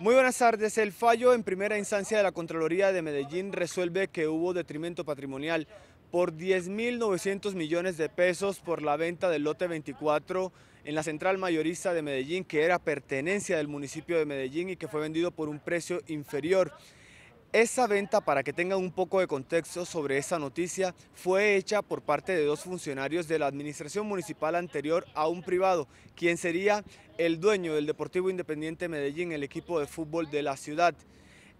Muy buenas tardes. El fallo en primera instancia de la Contraloría de Medellín resuelve que hubo detrimento patrimonial por 10.900 millones de pesos por la venta del lote 24 en la central mayorista de Medellín, que era pertenencia del municipio de Medellín y que fue vendido por un precio inferior. Esa venta, para que tengan un poco de contexto sobre esa noticia, fue hecha por parte de dos funcionarios de la administración municipal anterior a un privado, quien sería el dueño del Deportivo Independiente Medellín, el equipo de fútbol de la ciudad.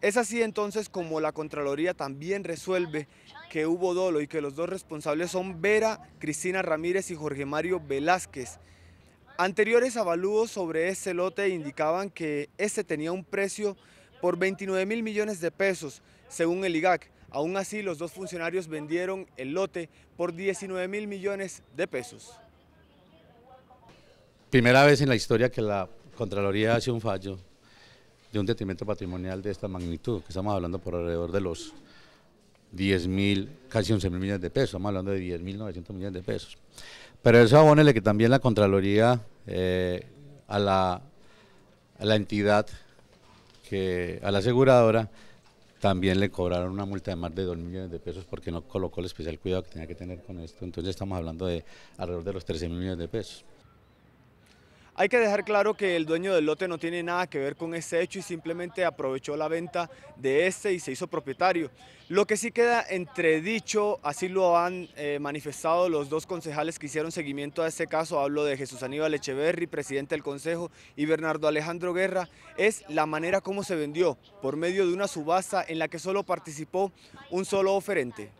Es así entonces como la Contraloría también resuelve que hubo dolo y que los dos responsables son Vera, Cristina Ramírez y Jorge Mario Velázquez. Anteriores avalúos sobre ese lote indicaban que ese tenía un precio por 29 mil millones de pesos, según el IGAC. Aún así, los dos funcionarios vendieron el lote por 19 mil millones de pesos. Primera vez en la historia que la Contraloría hace un fallo de un detrimento patrimonial de esta magnitud, que estamos hablando por alrededor de los 10 mil, casi 11 mil millones de pesos, estamos hablando de 10 mil 900 millones de pesos. Pero eso abónele que también la Contraloría eh, a la entidad que a la aseguradora también le cobraron una multa de más de 2 millones de pesos porque no colocó el especial cuidado que tenía que tener con esto. Entonces estamos hablando de alrededor de los 13 millones de pesos. Hay que dejar claro que el dueño del lote no tiene nada que ver con ese hecho y simplemente aprovechó la venta de este y se hizo propietario. Lo que sí queda entredicho, así lo han eh, manifestado los dos concejales que hicieron seguimiento a este caso, hablo de Jesús Aníbal Echeverri, presidente del Consejo, y Bernardo Alejandro Guerra, es la manera como se vendió, por medio de una subasta en la que solo participó un solo oferente.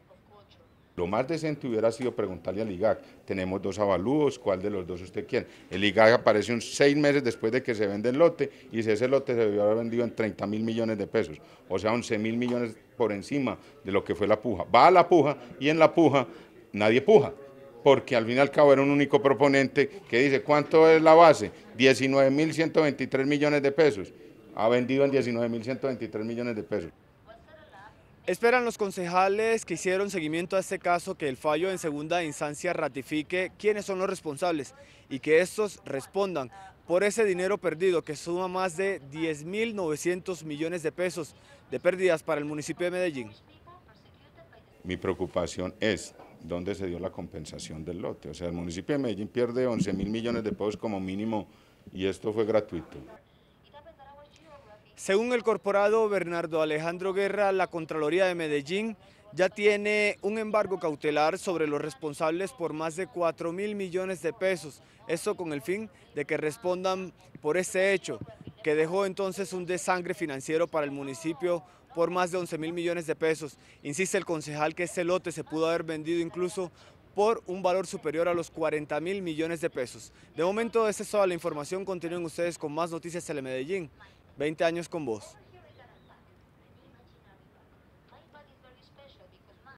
Lo más decente hubiera sido preguntarle al IGAC, tenemos dos avalúos, ¿cuál de los dos usted quiere? El IGAC aparece seis meses después de que se vende el lote y ese lote se hubiera haber vendido en 30 mil millones de pesos, o sea, 11 mil millones por encima de lo que fue la puja. Va a la puja y en la puja nadie puja, porque al fin y al cabo era un único proponente que dice, ¿cuánto es la base? 19 mil millones de pesos. Ha vendido en 19 mil millones de pesos. Esperan los concejales que hicieron seguimiento a este caso que el fallo en segunda instancia ratifique quiénes son los responsables y que estos respondan por ese dinero perdido que suma más de 10.900 millones de pesos de pérdidas para el municipio de Medellín. Mi preocupación es dónde se dio la compensación del lote. O sea, el municipio de Medellín pierde 11.000 mil millones de pesos como mínimo y esto fue gratuito. Según el corporado Bernardo Alejandro Guerra, la Contraloría de Medellín ya tiene un embargo cautelar sobre los responsables por más de 4 mil millones de pesos. Eso con el fin de que respondan por ese hecho, que dejó entonces un desangre financiero para el municipio por más de 11 mil millones de pesos. Insiste el concejal que ese lote se pudo haber vendido incluso por un valor superior a los 40 mil millones de pesos. De momento, esa es toda la información. Continúen ustedes con más noticias de Medellín. 20 años con vos.